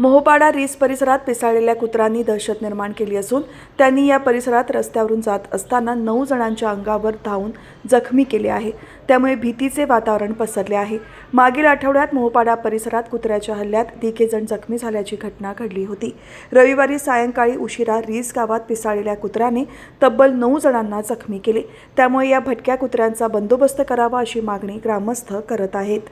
मोहपाडा रिस परिसरात पिसाळलेल्या कुत्र्यांनी दहशत निर्माण केली असून त्यांनी या परिसरात रस्त्यावरून जात असताना नऊ जणांच्या अंगावर धावून जखमी केले आहे त्यामुळे भीतीचे वातावरण पसरले आहे मागील आठवड्यात मोहपाडा परिसरात कुत्र्याच्या हल्ल्यात तिघेजण जखमी झाल्याची घटना घडली होती रविवारी सायंकाळी उशिरा रिस गावात पिसाळलेल्या कुत्र्याने तब्बल नऊ जणांना जखमी केले त्यामुळे या भटक्या कुत्र्यांचा बंदोबस्त करावा अशी मागणी ग्रामस्थ करत आहेत